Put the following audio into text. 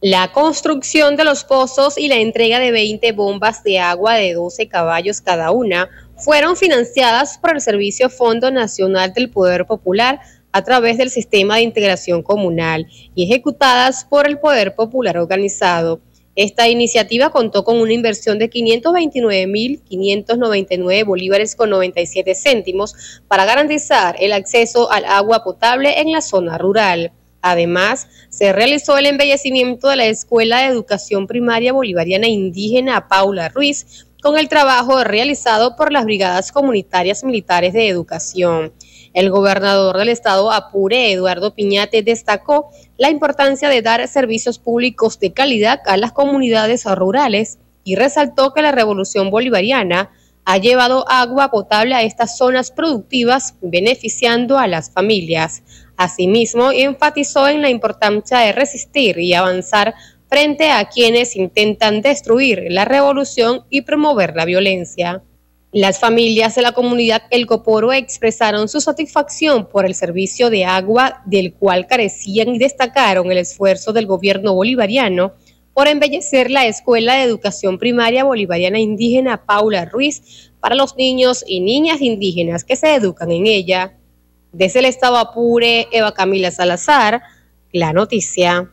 la construcción de los pozos y la entrega de 20 bombas de agua de 12 caballos cada una fueron financiadas por el Servicio Fondo Nacional del Poder Popular a través del Sistema de Integración Comunal y ejecutadas por el Poder Popular Organizado. Esta iniciativa contó con una inversión de 529.599 bolívares con 97 céntimos para garantizar el acceso al agua potable en la zona rural. Además, se realizó el embellecimiento de la Escuela de Educación Primaria Bolivariana Indígena Paula Ruiz con el trabajo realizado por las Brigadas Comunitarias Militares de Educación. El gobernador del estado Apure, Eduardo Piñate, destacó la importancia de dar servicios públicos de calidad a las comunidades rurales y resaltó que la revolución bolivariana ha llevado agua potable a estas zonas productivas, beneficiando a las familias. Asimismo, enfatizó en la importancia de resistir y avanzar frente a quienes intentan destruir la revolución y promover la violencia. Las familias de la comunidad El Coporo expresaron su satisfacción por el servicio de agua del cual carecían y destacaron el esfuerzo del gobierno bolivariano por embellecer la Escuela de Educación Primaria Bolivariana Indígena Paula Ruiz para los niños y niñas indígenas que se educan en ella. Desde el Estado Apure, Eva Camila Salazar, La Noticia.